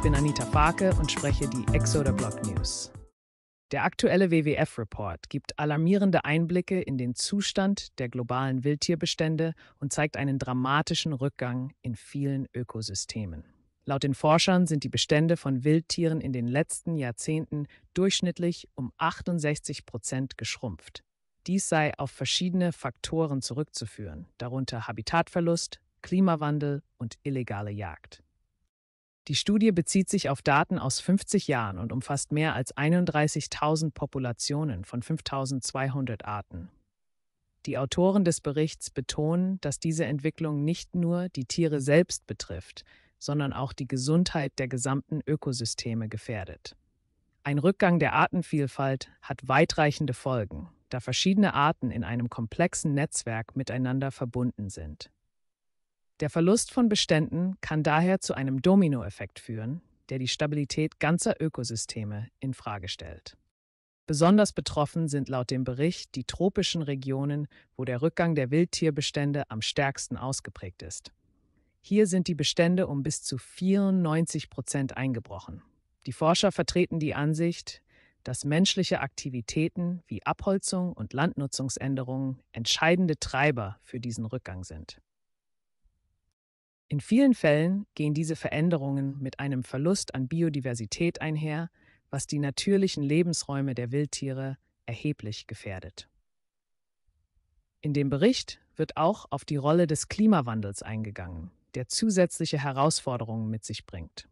Ich bin Anita Farke und spreche die Exoder Blog News. Der aktuelle WWF-Report gibt alarmierende Einblicke in den Zustand der globalen Wildtierbestände und zeigt einen dramatischen Rückgang in vielen Ökosystemen. Laut den Forschern sind die Bestände von Wildtieren in den letzten Jahrzehnten durchschnittlich um 68 Prozent geschrumpft. Dies sei auf verschiedene Faktoren zurückzuführen, darunter Habitatverlust, Klimawandel und illegale Jagd. Die Studie bezieht sich auf Daten aus 50 Jahren und umfasst mehr als 31.000 Populationen von 5.200 Arten. Die Autoren des Berichts betonen, dass diese Entwicklung nicht nur die Tiere selbst betrifft, sondern auch die Gesundheit der gesamten Ökosysteme gefährdet. Ein Rückgang der Artenvielfalt hat weitreichende Folgen, da verschiedene Arten in einem komplexen Netzwerk miteinander verbunden sind. Der Verlust von Beständen kann daher zu einem Dominoeffekt führen, der die Stabilität ganzer Ökosysteme infrage stellt. Besonders betroffen sind laut dem Bericht die tropischen Regionen, wo der Rückgang der Wildtierbestände am stärksten ausgeprägt ist. Hier sind die Bestände um bis zu 94 Prozent eingebrochen. Die Forscher vertreten die Ansicht, dass menschliche Aktivitäten wie Abholzung und Landnutzungsänderungen entscheidende Treiber für diesen Rückgang sind. In vielen Fällen gehen diese Veränderungen mit einem Verlust an Biodiversität einher, was die natürlichen Lebensräume der Wildtiere erheblich gefährdet. In dem Bericht wird auch auf die Rolle des Klimawandels eingegangen, der zusätzliche Herausforderungen mit sich bringt.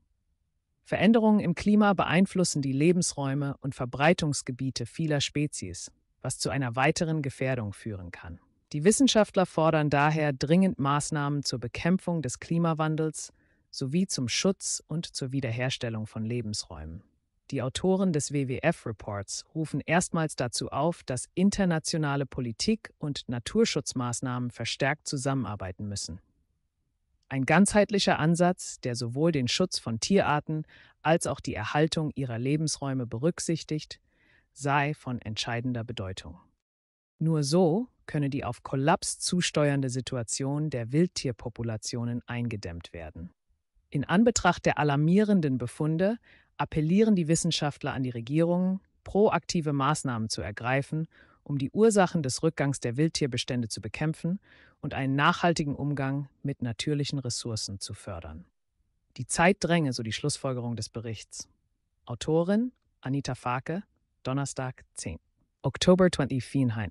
Veränderungen im Klima beeinflussen die Lebensräume und Verbreitungsgebiete vieler Spezies, was zu einer weiteren Gefährdung führen kann. Die Wissenschaftler fordern daher dringend Maßnahmen zur Bekämpfung des Klimawandels sowie zum Schutz und zur Wiederherstellung von Lebensräumen. Die Autoren des WWF-Reports rufen erstmals dazu auf, dass internationale Politik und Naturschutzmaßnahmen verstärkt zusammenarbeiten müssen. Ein ganzheitlicher Ansatz, der sowohl den Schutz von Tierarten als auch die Erhaltung ihrer Lebensräume berücksichtigt, sei von entscheidender Bedeutung. Nur so könne die auf Kollaps zusteuernde Situation der Wildtierpopulationen eingedämmt werden. In Anbetracht der alarmierenden Befunde appellieren die Wissenschaftler an die Regierungen, proaktive Maßnahmen zu ergreifen, um die Ursachen des Rückgangs der Wildtierbestände zu bekämpfen und einen nachhaltigen Umgang mit natürlichen Ressourcen zu fördern. Die Zeit dränge, so die Schlussfolgerung des Berichts. Autorin Anita Farke, Donnerstag, 10. Oktober 2015.